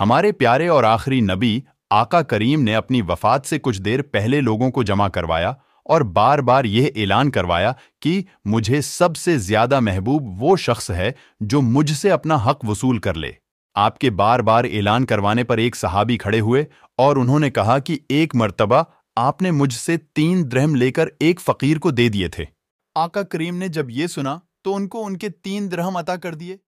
हमारे प्यारे और आखिरी नबी आका करीम ने अपनी वफात से कुछ देर पहले लोगों को जमा करवाया और बार बार यह ऐलान करवाया कि मुझे सबसे ज्यादा महबूब वो शख्स है जो मुझसे अपना हक वसूल कर ले आपके बार बार ऐलान करवाने पर एक सहाबी खड़े हुए और उन्होंने कहा कि एक मर्तबा आपने मुझसे तीन द्रहम लेकर एक फकीर को दे दिए थे आका करीम ने जब ये सुना तो उनको उनके तीन द्रहम अता कर दिए